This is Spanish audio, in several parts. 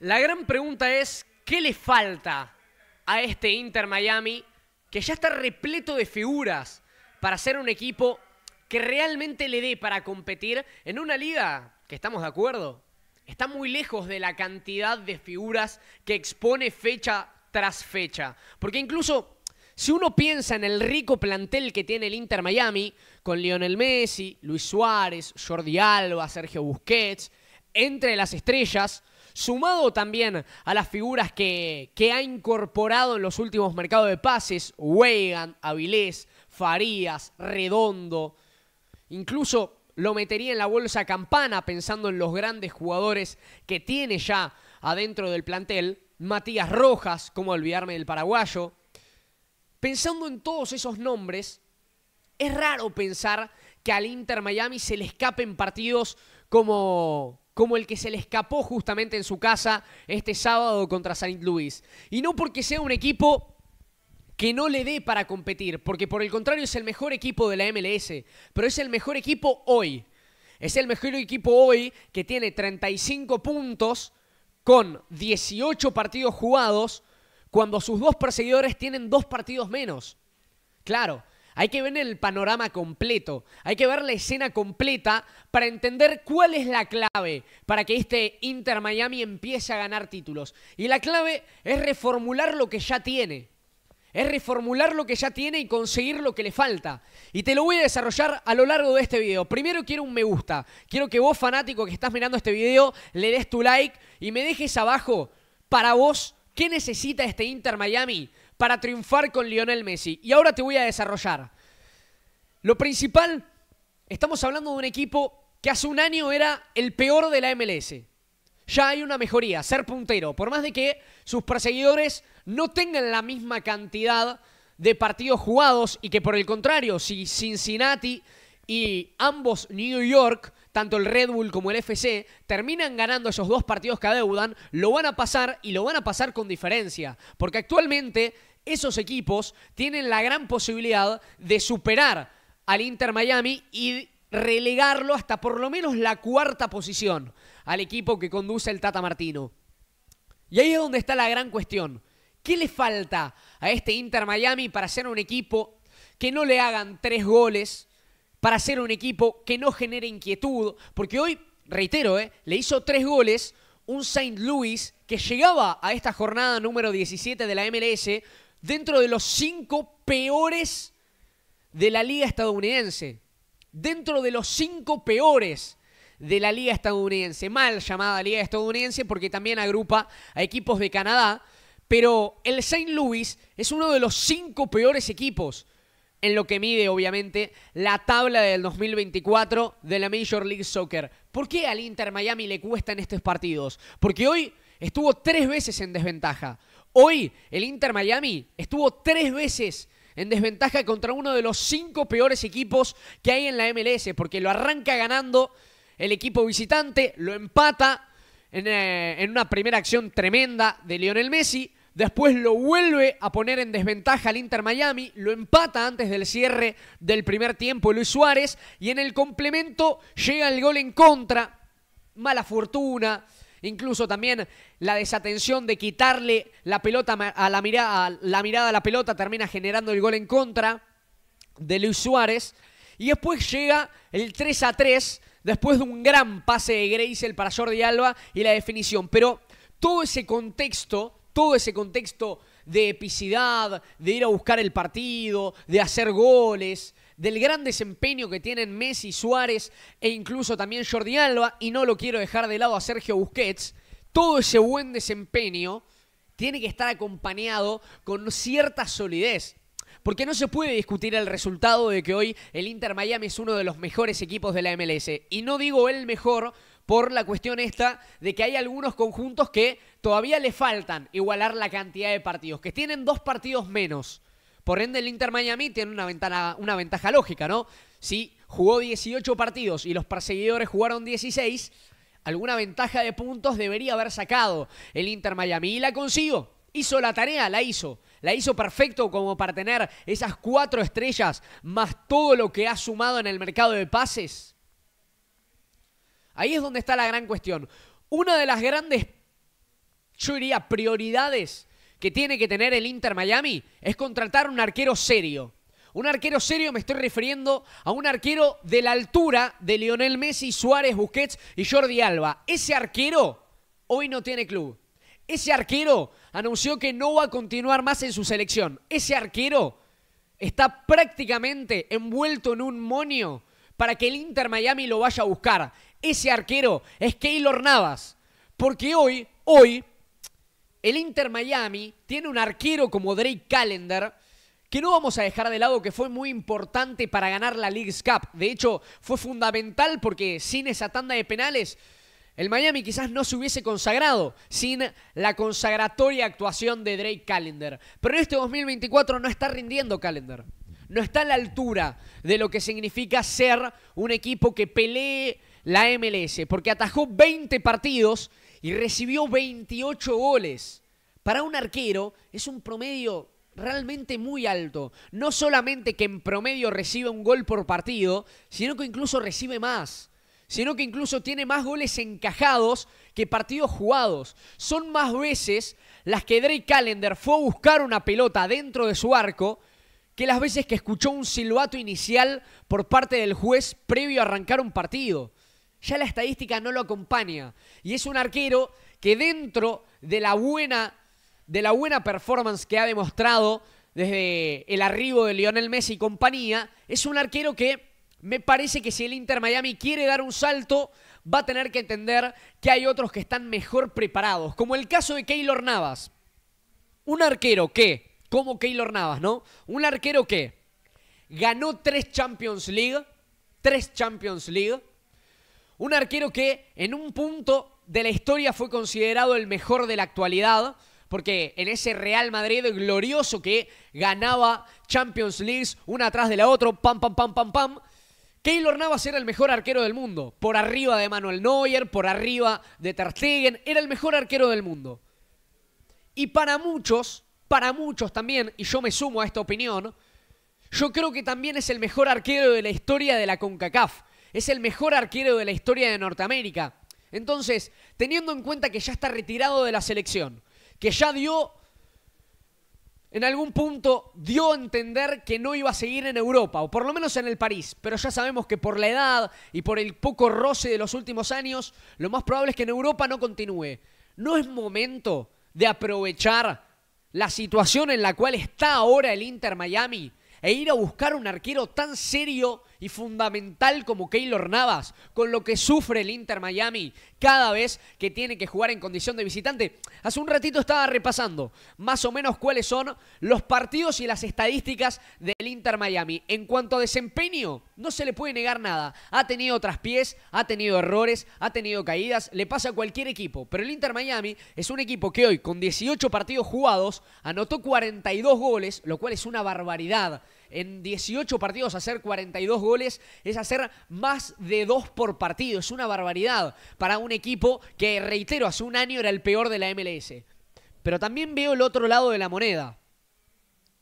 La gran pregunta es, ¿qué le falta a este Inter Miami que ya está repleto de figuras para ser un equipo que realmente le dé para competir en una liga que estamos de acuerdo? Está muy lejos de la cantidad de figuras que expone fecha tras fecha. Porque incluso si uno piensa en el rico plantel que tiene el Inter Miami, con Lionel Messi, Luis Suárez, Jordi Alba, Sergio Busquets, entre las estrellas, sumado también a las figuras que, ha incorporado en los últimos mercados de pases, Weigand, Avilés, Farías, Redondo, incluso lo metería en la bolsa campana pensando en los grandes jugadores que tiene ya adentro del plantel, Matías Rojas, como olvidarme del paraguayo. Pensando en todos esos nombres, es raro pensar que al Inter Miami se le escapen partidos como como el que se le escapó justamente en su casa este sábado contra Saint Louis. Y no porque sea un equipo que no le dé para competir, porque por el contrario es el mejor equipo de la MLS, pero es el mejor equipo hoy. Es el mejor equipo hoy que tiene 35 puntos con 18 partidos jugados cuando sus dos perseguidores tienen dos partidos menos. Claro, hay que ver el panorama completo, hay que ver la escena completa para entender cuál es la clave para que este Inter Miami empiece a ganar títulos. Y la clave es reformular lo que ya tiene. Es reformular lo que ya tiene y conseguir lo que le falta. Y te lo voy a desarrollar a lo largo de este video. Primero quiero un me gusta. Quiero que vos, fanático que estás mirando este video, le des tu like y me dejes abajo para vos qué necesita este Inter Miami para triunfar con Lionel Messi. Y ahora te voy a desarrollar. Lo principal, estamos hablando de un equipo que hace un año era el peor de la MLS. Ya hay una mejoría, ser puntero, por más de que sus perseguidores no tengan la misma cantidad de partidos jugados y que por el contrario, si Cincinnati y ambos New York, tanto el Red Bull como el FC, terminan ganando esos dos partidos que adeudan, lo van a pasar y lo van a pasar con diferencia, porque actualmente esos equipos tienen la gran posibilidad de superar al Inter Miami y relegarlo hasta por lo menos la cuarta posición al equipo que conduce el Tata Martino. Y ahí es donde está la gran cuestión. ¿Qué le falta a este Inter Miami para ser un equipo que no le hagan tres goles, para ser un equipo que no genere inquietud? Porque hoy, reitero, ¿eh? le hizo tres goles un Saint Louis que llegaba a esta jornada número 17 de la MLS dentro de los cinco peores de la liga estadounidense. Dentro de los cinco peores de la liga estadounidense, mal llamada liga estadounidense porque también agrupa a equipos de Canadá, pero el St. Louis es uno de los cinco peores equipos en lo que mide obviamente la tabla del 2024 de la Major League Soccer. ¿Por qué al Inter Miami le cuesta en estos partidos? Porque hoy estuvo tres veces en desventaja. Hoy el Inter Miami estuvo tres veces en desventaja contra uno de los cinco peores equipos que hay en la MLS, porque lo arranca ganando el equipo visitante, lo empata eh, en, una primera acción tremenda de Lionel Messi, después lo vuelve a poner en desventaja al Inter Miami, lo empata antes del cierre del primer tiempo Luis Suárez, y en el complemento llega el gol en contra, mala fortuna, Incluso también la desatención de quitarle la pelota a la mirada a la, mirada a la pelota termina generando el gol en contra de Luis Suárez. Y después llega el 3 a 3 después de un gran pase de Greisel para Jordi Alba y la definición. Pero todo ese contexto, todo ese contexto de epicidad, de ir a buscar el partido, de hacer goles, del gran desempeño que tienen Messi, Suárez e incluso también Jordi Alba, y no lo quiero dejar de lado a Sergio Busquets, todo ese buen desempeño tiene que estar acompañado con cierta solidez. Porque no se puede discutir el resultado de que hoy el Inter Miami es uno de los mejores equipos de la MLS. Y no digo el mejor por la cuestión esta de que hay algunos conjuntos que todavía le faltan igualar la cantidad de partidos, que tienen dos partidos menos. Por ende, el Inter Miami tiene una, ventaja lógica, ¿no? Si jugó 18 partidos y los perseguidores jugaron 16, alguna ventaja de puntos debería haber sacado el Inter Miami y la consiguió. Hizo la tarea, la hizo. La hizo perfecto como para tener esas cuatro estrellas más todo lo que ha sumado en el mercado de pases. Ahí es donde está la gran cuestión. Una de las grandes, yo diría, prioridades que tiene que tener el Inter Miami es contratar un arquero serio. Un arquero serio me estoy refiriendo a un arquero de la altura de Lionel Messi, Suárez, Busquets y Jordi Alba. Ese arquero hoy no tiene club. Ese arquero anunció que no va a continuar más en su selección. Ese arquero está prácticamente envuelto en un monio para que el Inter Miami lo vaya a buscar. Ese arquero es Keylor Navas. Porque hoy, hoy, el Inter Miami tiene un arquero como Drake Callender que no vamos a dejar de lado que fue muy importante para ganar la League's Cup. De hecho, fue fundamental porque sin esa tanda de penales, el Miami quizás no se hubiese consagrado sin la consagratoria actuación de Drake Callender. Pero en este 2024 no está rindiendo Callender. No está a la altura de lo que significa ser un equipo que pelee la MLS, porque atajó 20 partidos y recibió 28 goles. Para un arquero es un promedio realmente muy alto. No solamente que en promedio recibe un gol por partido, sino que incluso recibe más. Sino que incluso tiene más goles encajados que partidos jugados. Son más veces las que Drake Callender fue a buscar una pelota dentro de su arco que las veces que escuchó un silbato inicial por parte del juez previo a arrancar un partido ya la estadística no lo acompaña. Y es un arquero que dentro de la buena, de la buena performance que ha demostrado desde el arribo de Lionel Messi y compañía, es un arquero que me parece que si el Inter Miami quiere dar un salto, va a tener que entender que hay otros que están mejor preparados, como el caso de Keylor Navas. Un arquero que, como Keylor Navas, ¿no? Un arquero que ganó tres Champions League, tres Champions League, un arquero que en un punto de la historia fue considerado el mejor de la actualidad, porque en ese Real Madrid glorioso que ganaba Champions Leagues una atrás de la otra, pam, pam, pam, pam, pam, Keylor Navas era el mejor arquero del mundo, por arriba de Manuel Neuer, por arriba de Ter era el mejor arquero del mundo. Y para muchos, para muchos también, y yo me sumo a esta opinión, yo creo que también es el mejor arquero de la historia de la CONCACAF. Es el mejor arquero de la historia de Norteamérica. Entonces, teniendo en cuenta que ya está retirado de la selección, que ya dio, en algún punto, dio a entender que no iba a seguir en Europa, o por lo menos en el París, pero ya sabemos que por la edad y por el poco roce de los últimos años, lo más probable es que en Europa no continúe. ¿No es momento de aprovechar la situación en la cual está ahora el Inter Miami e ir a buscar un arquero tan serio y fundamental como Keylor Navas, con lo que sufre el Inter Miami cada vez que tiene que jugar en condición de visitante. Hace un ratito estaba repasando más o menos cuáles son los partidos y las estadísticas del Inter Miami. En cuanto a desempeño, no se le puede negar nada. Ha tenido traspiés, ha tenido errores, ha tenido caídas, le pasa a cualquier equipo. Pero el Inter Miami es un equipo que hoy, con 18 partidos jugados, anotó 42 goles, lo cual es una barbaridad en 18 partidos hacer 42 goles es hacer más de dos por partido. Es una barbaridad para un equipo que, reitero, hace un año era el peor de la MLS. Pero también veo el otro lado de la moneda.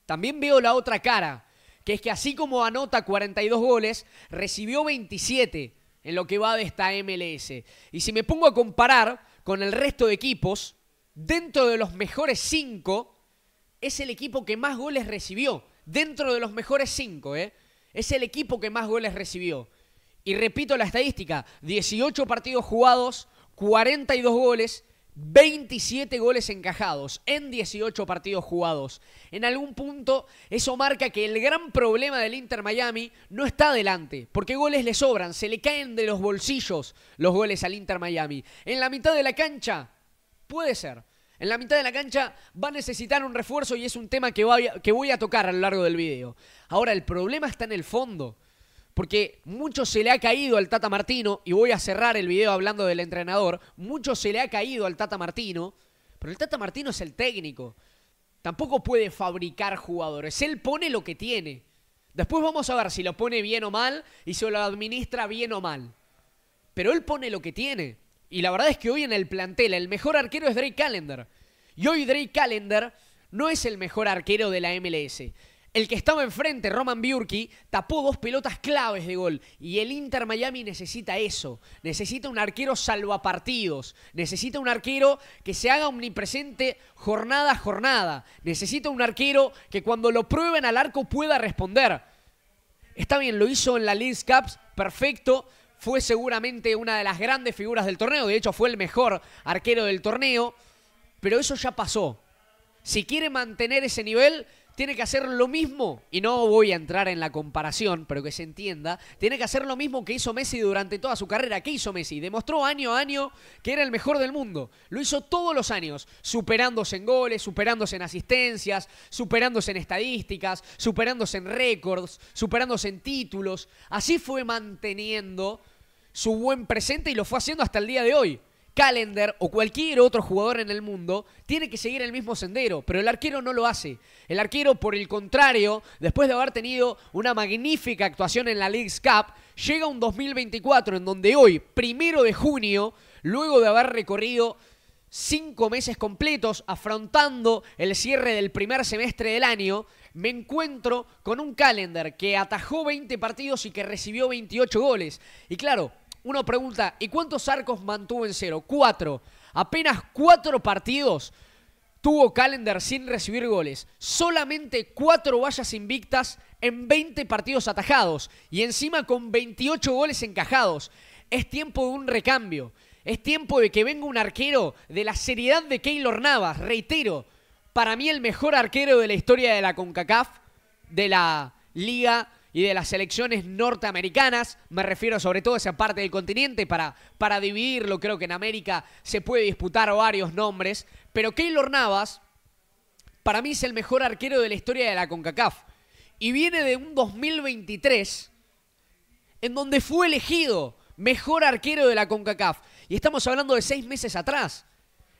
También veo la otra cara, que es que así como anota 42 goles, recibió 27 en lo que va de esta MLS. Y si me pongo a comparar con el resto de equipos, dentro de los mejores 5, es el equipo que más goles recibió dentro de los mejores cinco, ¿eh? Es el equipo que más goles recibió. Y repito la estadística, 18 partidos jugados, 42 goles, 27 goles encajados en 18 partidos jugados. En algún punto eso marca que el gran problema del Inter Miami no está adelante, porque goles le sobran, se le caen de los bolsillos los goles al Inter Miami. En la mitad de la cancha puede ser, en la mitad de la cancha va a necesitar un refuerzo y es un tema que, voy a tocar a lo largo del video. Ahora, el problema está en el fondo, porque mucho se le ha caído al Tata Martino, y voy a cerrar el video hablando del entrenador, mucho se le ha caído al Tata Martino, pero el Tata Martino es el técnico. Tampoco puede fabricar jugadores, él pone lo que tiene. Después vamos a ver si lo pone bien o mal y si lo administra bien o mal. Pero él pone lo que tiene. Y la verdad es que hoy en el plantel el mejor arquero es Drake Callender. Y hoy Drake Callender no es el mejor arquero de la MLS. El que estaba enfrente, Roman Biurki, tapó dos pelotas claves de gol. Y el Inter Miami necesita eso. Necesita un arquero salvapartidos. Necesita un arquero que se haga omnipresente jornada a jornada. Necesita un arquero que cuando lo prueben al arco pueda responder. Está bien, lo hizo en la Leeds Cups, perfecto fue seguramente una de las grandes figuras del torneo, de hecho fue el mejor arquero del torneo, pero eso ya pasó. Si quiere mantener ese nivel, tiene que hacer lo mismo, y no voy a entrar en la comparación, pero que se entienda, tiene que hacer lo mismo que hizo Messi durante toda su carrera. ¿Qué hizo Messi? Demostró año a año que era el mejor del mundo. Lo hizo todos los años, superándose en goles, superándose en asistencias, superándose en estadísticas, superándose en récords, superándose en títulos. Así fue manteniendo su buen presente y lo fue haciendo hasta el día de hoy. Calendar o cualquier otro jugador en el mundo tiene que seguir el mismo sendero, pero el arquero no lo hace. El arquero, por el contrario, después de haber tenido una magnífica actuación en la League's Cup, llega un 2024 en donde hoy, primero de junio, luego de haber recorrido cinco meses completos afrontando el cierre del primer semestre del año, me encuentro con un calendar que atajó 20 partidos y que recibió 28 goles. Y claro, uno pregunta, ¿y cuántos arcos mantuvo en cero? Cuatro. Apenas cuatro partidos tuvo Calendar sin recibir goles. Solamente cuatro vallas invictas en 20 partidos atajados. Y encima con 28 goles encajados. Es tiempo de un recambio. Es tiempo de que venga un arquero de la seriedad de Keylor Navas. Reitero, para mí el mejor arquero de la historia de la CONCACAF, de la Liga y de las selecciones norteamericanas, me refiero sobre todo a esa parte del continente, para, para dividirlo, creo que en América se puede disputar varios nombres, pero Keylor Navas, para mí es el mejor arquero de la historia de la CONCACAF, y viene de un 2023 en donde fue elegido mejor arquero de la CONCACAF, y estamos hablando de seis meses atrás.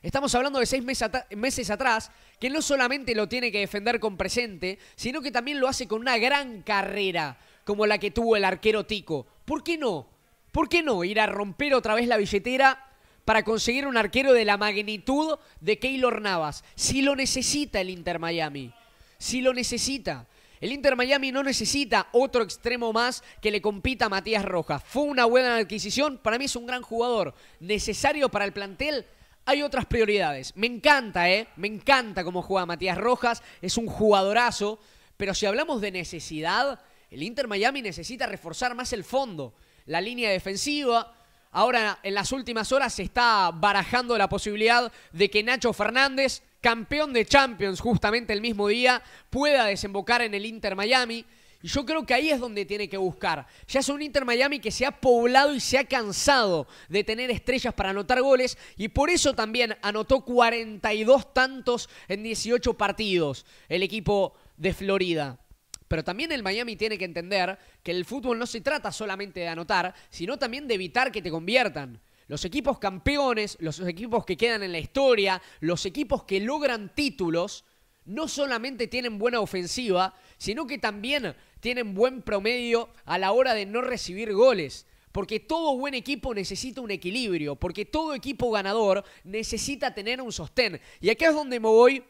Estamos hablando de seis meses, meses atrás, que no solamente lo tiene que defender con presente, sino que también lo hace con una gran carrera, como la que tuvo el arquero Tico. ¿Por qué no? ¿Por qué no ir a romper otra vez la billetera para conseguir un arquero de la magnitud de Keylor Navas? Si lo necesita el Inter Miami. Si lo necesita. El Inter Miami no necesita otro extremo más que le compita a Matías Rojas. Fue una buena adquisición, para mí es un gran jugador, necesario para el plantel, hay otras prioridades. Me encanta, ¿eh? Me encanta cómo juega Matías Rojas, es un jugadorazo, pero si hablamos de necesidad, el Inter Miami necesita reforzar más el fondo, la línea defensiva. Ahora, en las últimas horas se está barajando la posibilidad de que Nacho Fernández, campeón de Champions justamente el mismo día, pueda desembocar en el Inter Miami. Y yo creo que ahí es donde tiene que buscar. Ya es un Inter Miami que se ha poblado y se ha cansado de tener estrellas para anotar goles y por eso también anotó 42 tantos en 18 partidos el equipo de Florida. Pero también el Miami tiene que entender que el fútbol no se trata solamente de anotar, sino también de evitar que te conviertan. Los equipos campeones, los equipos que quedan en la historia, los equipos que logran títulos, no solamente tienen buena ofensiva, sino que también tienen buen promedio a la hora de no recibir goles. Porque todo buen equipo necesita un equilibrio, porque todo equipo ganador necesita tener un sostén. Y acá es donde me voy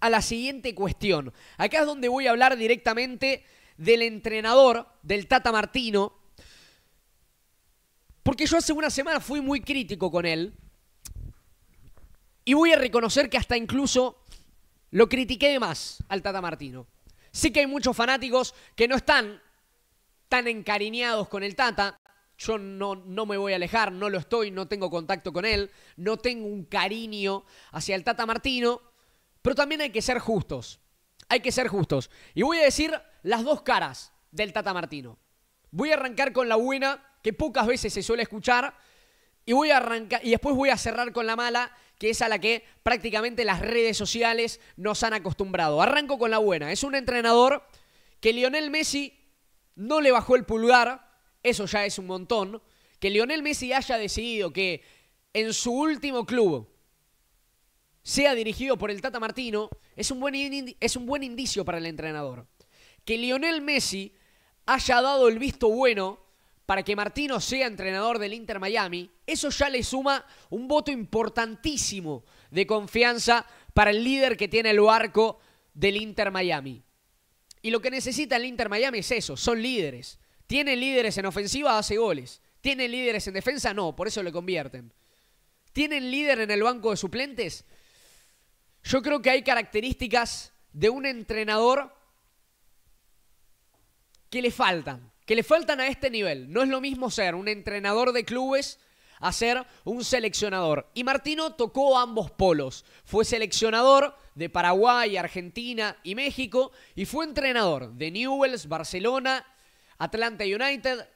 a la siguiente cuestión. Acá es donde voy a hablar directamente del entrenador, del Tata Martino. Porque yo hace una semana fui muy crítico con él. Y voy a reconocer que hasta incluso lo critiqué más al Tata Martino. Sé que hay muchos fanáticos que no están tan encariñados con el Tata. Yo no, no me voy a alejar, no lo estoy, no tengo contacto con él, no tengo un cariño hacia el Tata Martino. Pero también hay que ser justos. Hay que ser justos. Y voy a decir las dos caras del Tata Martino. Voy a arrancar con la buena, que pocas veces se suele escuchar, y voy a arrancar y después voy a cerrar con la mala, que es a la que prácticamente las redes sociales nos han acostumbrado. Arranco con la buena. Es un entrenador que Lionel Messi no le bajó el pulgar, eso ya es un montón. Que Lionel Messi haya decidido que en su último club sea dirigido por el Tata Martino, es un buen, es un buen indicio para el entrenador. Que Lionel Messi haya dado el visto bueno para que Martino sea entrenador del Inter Miami, eso ya le suma un voto importantísimo de confianza para el líder que tiene el barco del Inter Miami. Y lo que necesita el Inter Miami es eso, son líderes. ¿Tienen líderes en ofensiva, hace goles. Tiene líderes en defensa, no, por eso le convierten. Tienen líder en el banco de suplentes. Yo creo que hay características de un entrenador que le faltan que le faltan a este nivel. No es lo mismo ser un entrenador de clubes a ser un seleccionador. Y Martino tocó ambos polos. Fue seleccionador de Paraguay, Argentina y México y fue entrenador de Newells, Barcelona, Atlanta United.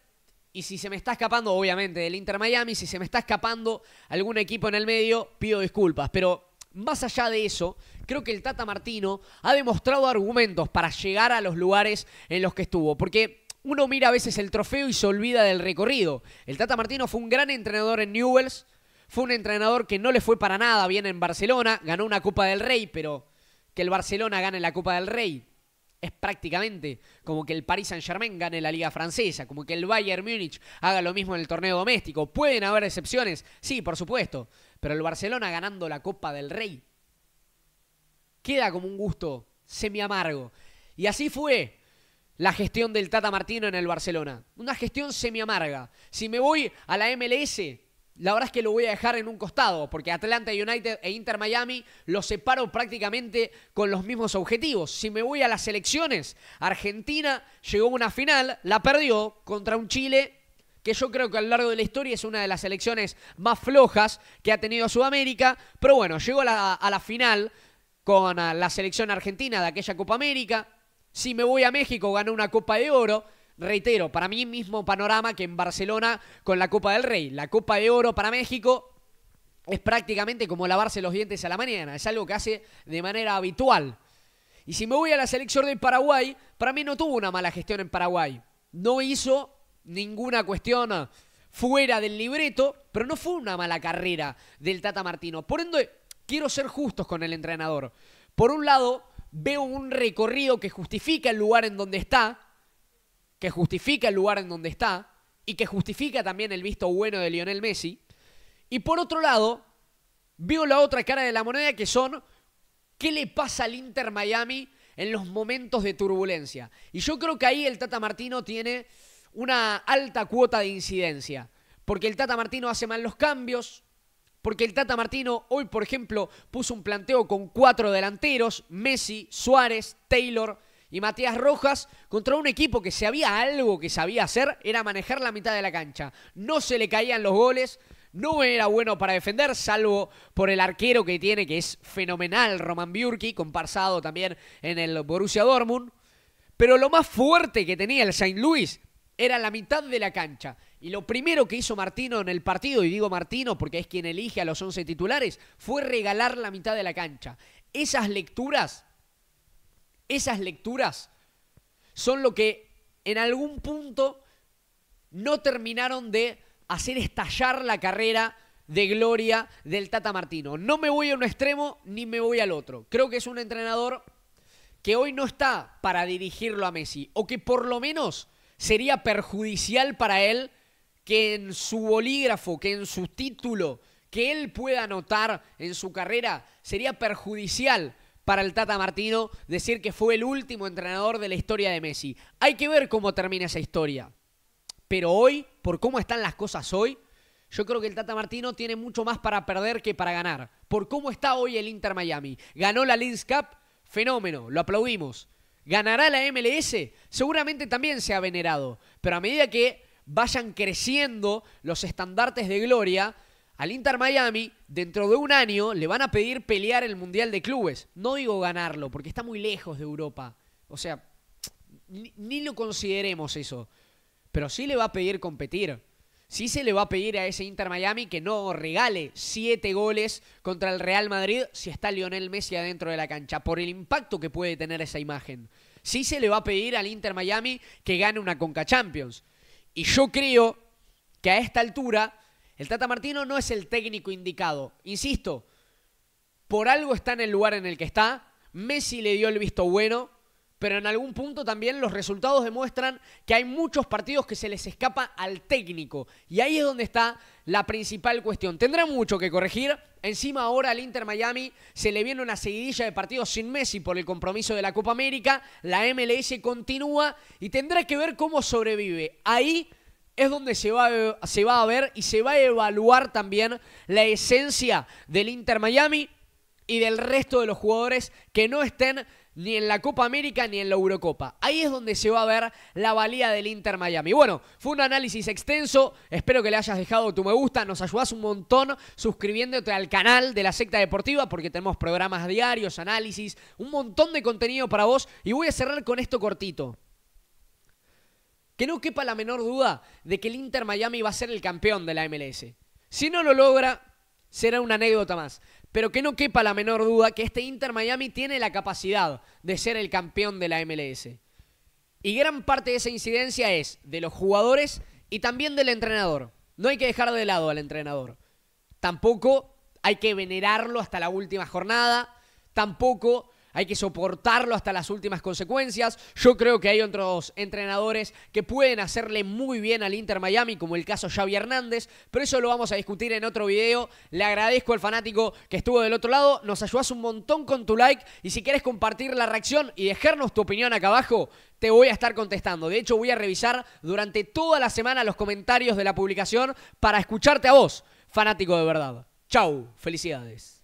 Y si se me está escapando, obviamente, del Inter Miami, si se me está escapando algún equipo en el medio, pido disculpas. Pero más allá de eso, creo que el Tata Martino ha demostrado argumentos para llegar a los lugares en los que estuvo. Porque uno mira a veces el trofeo y se olvida del recorrido. El Tata Martino fue un gran entrenador en Newells, fue un entrenador que no le fue para nada bien en Barcelona, ganó una Copa del Rey, pero que el Barcelona gane la Copa del Rey es prácticamente como que el Paris Saint-Germain gane la Liga Francesa, como que el Bayern Múnich haga lo mismo en el torneo doméstico. Pueden haber excepciones, sí, por supuesto, pero el Barcelona ganando la Copa del Rey queda como un gusto semi amargo. Y así fue la gestión del Tata Martino en el Barcelona. Una gestión semi-amarga. Si me voy a la MLS, la verdad es que lo voy a dejar en un costado, porque Atlanta United e Inter Miami los separo prácticamente con los mismos objetivos. Si me voy a las elecciones, Argentina llegó a una final, la perdió contra un Chile que yo creo que a lo largo de la historia es una de las elecciones más flojas que ha tenido Sudamérica, pero bueno, llegó a la final con ah, la selección argentina de aquella Copa América, si me voy a México, gano una Copa de Oro. Reitero, para mí mismo panorama que en Barcelona con la Copa del Rey. La Copa de Oro para México es prácticamente como lavarse los dientes a la mañana. Es algo que hace de manera habitual. Y si me voy a la selección de Paraguay, para mí no tuvo una mala gestión en Paraguay. No hizo ninguna cuestión fuera del libreto, pero no fue una mala carrera del Tata Martino. Por ende, quiero ser justos con el entrenador. Por un lado, veo un recorrido que justifica el lugar en donde está, que justifica el lugar en donde está y que justifica también el visto bueno de Lionel Messi. Y por otro lado, veo la otra cara de la moneda que son qué le pasa al Inter Miami en los momentos de turbulencia. Y yo creo que ahí el Tata Martino tiene una alta cuota de incidencia, porque el Tata Martino hace mal los cambios, porque el Tata Martino hoy, por ejemplo, puso un planteo con cuatro delanteros, Messi, Suárez, Taylor y Matías Rojas, contra un equipo que si había algo que sabía hacer, era manejar la mitad de la cancha. No se le caían los goles, no era bueno para defender, salvo por el arquero que tiene, que es fenomenal, Roman Bjurki, comparsado también en el Borussia Dortmund. Pero lo más fuerte que tenía el Saint Louis era la mitad de la cancha. Y lo primero que hizo Martino en el partido, y digo Martino porque es quien elige a los 11 titulares, fue regalar la mitad de la cancha. Esas lecturas, esas lecturas son lo que en algún punto no terminaron de hacer estallar la carrera de gloria del Tata Martino. No me voy a un extremo ni me voy al otro. Creo que es un entrenador que hoy no está para dirigirlo a Messi, o que por lo menos sería perjudicial para él que en su bolígrafo, que en su título, que él pueda anotar en su carrera, sería perjudicial para el Tata Martino decir que fue el último entrenador de la historia de Messi. Hay que ver cómo termina esa historia. Pero hoy, por cómo están las cosas hoy, yo creo que el Tata Martino tiene mucho más para perder que para ganar. Por cómo está hoy el Inter Miami. Ganó la Leeds Cup, fenómeno, lo aplaudimos. ¿Ganará la MLS? Seguramente también se ha venerado. Pero a medida que vayan creciendo los estandartes de gloria, al Inter Miami dentro de un año le van a pedir pelear el Mundial de Clubes. No digo ganarlo, porque está muy lejos de Europa. O sea, ni, lo consideremos eso. Pero sí le va a pedir competir sí se le va a pedir a ese Inter Miami que no regale siete goles contra el Real Madrid si está Lionel Messi adentro de la cancha, por el impacto que puede tener esa imagen. Sí se le va a pedir al Inter Miami que gane una Conca Champions. Y yo creo que a esta altura el Tata Martino no es el técnico indicado. Insisto, por algo está en el lugar en el que está. Messi le dio el visto bueno, pero en algún punto también los resultados demuestran que hay muchos partidos que se les escapa al técnico. Y ahí es donde está la principal cuestión. Tendrá mucho que corregir, Encima ahora al Inter Miami se le viene una seguidilla de partidos sin Messi por el compromiso de la Copa América, la MLS continúa y tendrá que ver cómo sobrevive. Ahí es donde se va, a, se va a ver y se va a evaluar también la esencia del Inter Miami y del resto de los jugadores que no estén ni en la Copa América ni en la Eurocopa. Ahí es donde se va a ver la valía del Inter Miami. Bueno, fue un análisis extenso, espero que le hayas dejado tu me gusta, nos ayudas un montón suscribiéndote al canal de la secta deportiva porque tenemos programas diarios, análisis, un montón de contenido para vos y voy a cerrar con esto cortito. Que no quepa la menor duda de que el Inter Miami va a ser el campeón de la MLS. Si no lo logra, será una anécdota más. Pero que no quepa la menor duda que este Inter Miami tiene la capacidad de ser el campeón de la MLS. Y gran parte de esa incidencia es de los jugadores y también del entrenador. No hay que dejar de lado al entrenador. Tampoco hay que venerarlo hasta la última jornada. Tampoco hay que soportarlo hasta las últimas consecuencias. Yo creo que hay otros entrenadores que pueden hacerle muy bien al Inter Miami, como el caso Xavi Hernández, pero eso lo vamos a discutir en otro video. Le agradezco al fanático que estuvo del otro lado. Nos ayudas un montón con tu like y si quieres compartir la reacción y dejarnos tu opinión acá abajo, te voy a estar contestando. De hecho, voy a revisar durante toda la semana los comentarios de la publicación para escucharte a vos, fanático de verdad. Chau, felicidades.